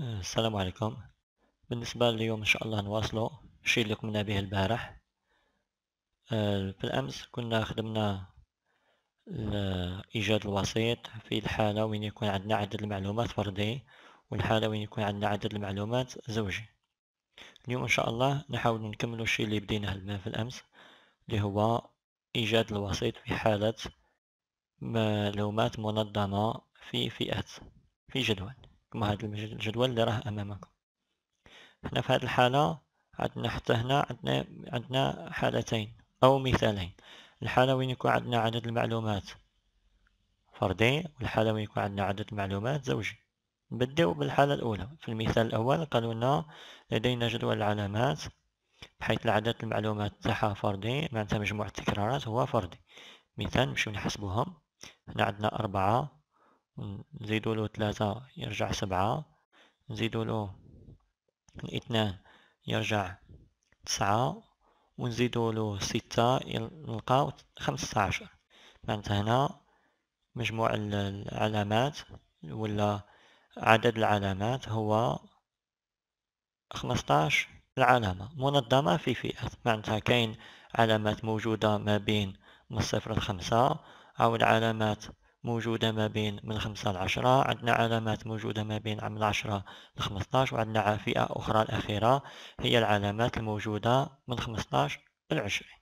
آه، السلام عليكم بالنسبة لليوم إن شاء الله نواصلوا الشيء اللي قمنا به البارح آه، في الأمس كنا خدمنا إيجاد الوسيط في الحالة وين يكون عندنا عدد المعلومات فردي والحالة وين يكون عندنا عدد المعلومات زوجي اليوم إن شاء الله نحاول نكمل الشيء اللي بديناه في الأمس اللي هو إيجاد الوسيط في حالة معلومات منظمة في فئات في جدول كما هذا الجدول اللي راه امامكم حنا في هذه الحاله عندنا حتى هنا عندنا عندنا حالتين او مثالين الحاله وين يكون عندنا عدد المعلومات فردي والحاله وين يكون عندنا عدد المعلومات زوجي نبداو بالحاله الاولى في المثال الاول قالوا لنا لدينا جدول العلامات بحيث العدد المعلومات تاعها فردي معناتها مجموع التكرارات هو فردي مثال نمشيو نحسبوهم هنا عندنا أربعة نزيدو له ثلاثة يرجع سبعة نزيدو له اثنان يرجع تسعة ونزيدو له ستة نلقاو عشر معنتها هنا مجموع العلامات ولا عدد العلامات هو خمسطاش العلامة منظمة في فئات معنتها كاين علامات موجودة ما بين من الصفر لخمسة أو العلامات موجودة ما بين من خمسة لعشرة عندنا علامات موجودة ما بين من عشرة لخمسطاش وعندنا فئة أخرى الأخيرة هي العلامات الموجودة من خمسطاش لعشرين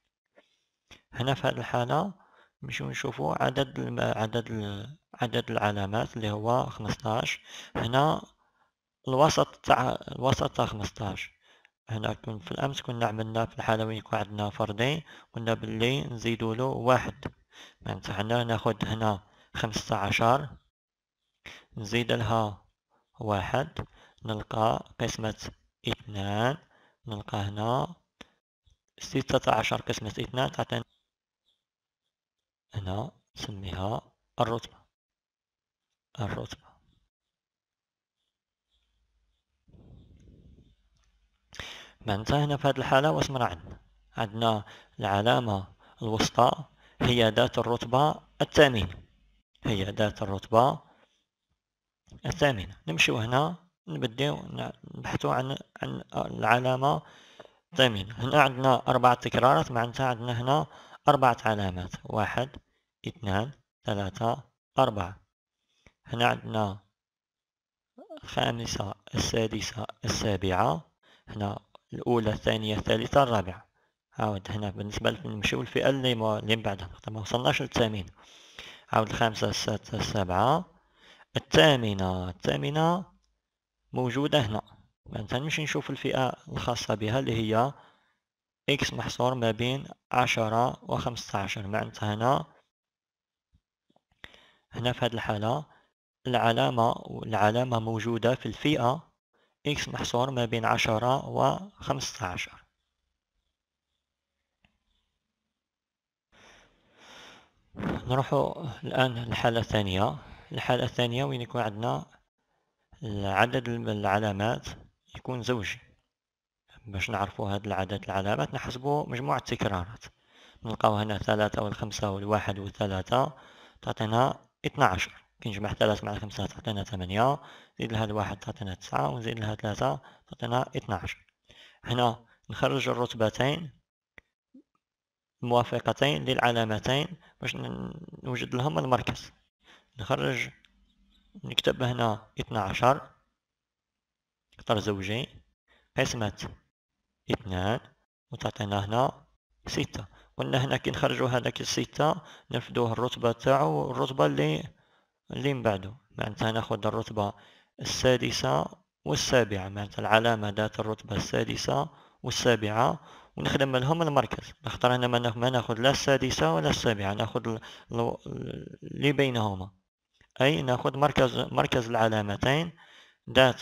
هنا في هذه الحالة نمشيو نشوفو عدد الم... عدد ال... عدد العلامات اللي هو خمسطاش هنا الوسط تاع الوسط تاع خمسطاش هنا كن في الأمس كنا عملنا في الحالة وين يكون عندنا فردين قلنا باللي نزيدولو واحد معناتها حنا ناخد هنا خمسة عشر نزيد لها واحد نلقى قسمة اثنان نلقى هنا ستة عشر قسمة اثنان تعطينا هنا نسميها الرتبة الرتبة معناتها هنا في هذه الحالة واش مرا عندنا عندنا العلامة الوسطى هي ذات الرتبة الثامنة هي أداة الرتبة الثامنة نمشيو هنا نبدأ نبحثو عن عن العلامة الثامنة هنا عندنا أربعة تكرارات معناتها عندنا هنا أربعة علامات واحد اثنان ثلاثة أربعة هنا عندنا الخامسة السادسة السابعة هنا الأولى الثانية الثالثة الرابعة عاود هنا بالنسبة نمشيو للفئة اللي من بعدها ما وصلناش للثامنة عاود الخامسة السادسة السابعة الثامنة الثامنة موجودة هنا معناتها نمشي نشوف الفئة الخاصة بها اللي هي إكس محصور ما بين عشرة وخمسة عشر معناتها هنا هنا في هذه الحالة العلامة العلامة موجودة في الفئة إكس محصور ما بين عشرة وخمسة عشر نروحو الآن للحالة الثانية الحالة الثانية وين يكون عندنا عدد العلامات يكون زوجي باش نعرفوا هاد العدد العلامات نحسبوا مجموعة تكرارات نلقاو هنا ثلاثة والخمسة والواحد والثلاثة تعطينا اثناعشر عشر كي نجمع ثلاثة مع خمسة تعطينا ثمانية نزيد لها الواحد تعطينا تسعة ونزيد لها ثلاثة تعطينا اثناعشر عشر هنا نخرج الرتبتين موافقتين للعلامتين باش نوجد لهم المركز نخرج نكتب هنا 12 قطر زوجي قسمة اثنان وتعطينا هنا ستة قلنا هنا كي نخرجو هذاك الستة نرفدوه الرتبة تاعو الرتبة اللي اللي من بعده معناتها ناخد الرتبة السادسة والسابعة معناتها العلامة ذات الرتبة السادسة والسابعة ونخدم لهم المركز نختار انا ما ناخذ لا السادسة ولا السابعة ناخذ اللي بينهما اي ناخذ مركز مركز العلامتين ذات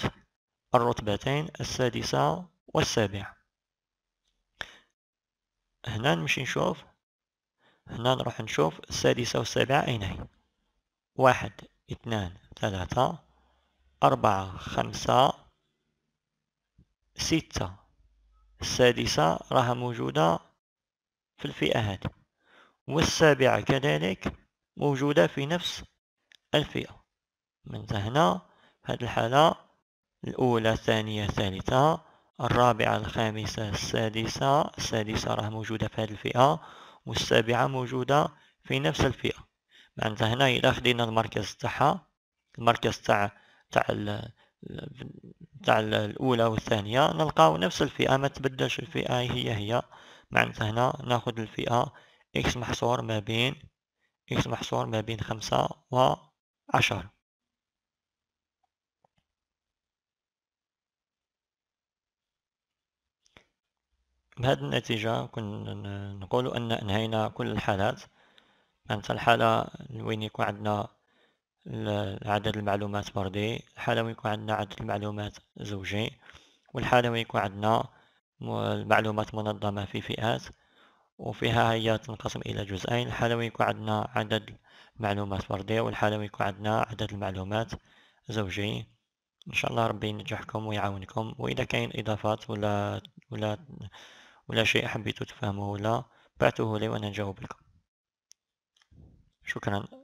الرتبتين السادسة والسابعة هنا نمشي نشوف هنا نروح نشوف السادسة والسابعة أين هي واحد اثنان ثلاثة أربعة خمسة ستة السادسة راها موجودة في الفئة هذه والسابعة كذلك موجودة في نفس الفئة من هنا هذه الحالة الأولى الثانية الثالثة الرابعة الخامسة السادسة السادسة راها موجودة في هذه الفئة والسابعة موجودة في نفس الفئة معناتها هنا إذا خدينا المركز تاعها المركز تاع تاع تاع الاولى والثانيه نلقاو نفس الفئه ما تبدلش الفئه هي هي معناتها هنا ناخذ الفئه اكس محصور ما بين اكس محصور ما بين خمسة و عشر بهذه النتيجة كنا نقول أن أنهينا كل الحالات معناتها الحالة وين يكون عندنا عدد المعلومات فردي الحالة وين يكون عندنا عدد المعلومات زوجي والحالة وين يكون عندنا المعلومات منظمة في فئات وفيها هي تنقسم إلى جزئين الحالة وين يكون عندنا عدد معلومات بردي والحالة وين يكون عندنا عدد المعلومات زوجي ان شاء الله ربي ينجحكم ويعاونكم واذا كاين اضافات ولا ولا ولا شيء حبيتو تفهموه ولا بعتوه لي وانا نجاوب لكم شكرا